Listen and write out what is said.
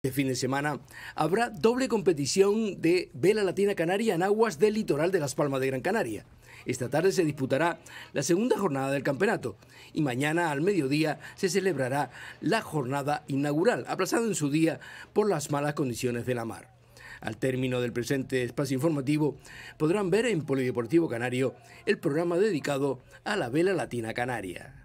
Este fin de semana habrá doble competición de Vela Latina Canaria en aguas del litoral de Las Palmas de Gran Canaria. Esta tarde se disputará la segunda jornada del campeonato y mañana al mediodía se celebrará la jornada inaugural, aplazada en su día por las malas condiciones de la mar. Al término del presente espacio informativo podrán ver en Polideportivo Canario el programa dedicado a la Vela Latina Canaria.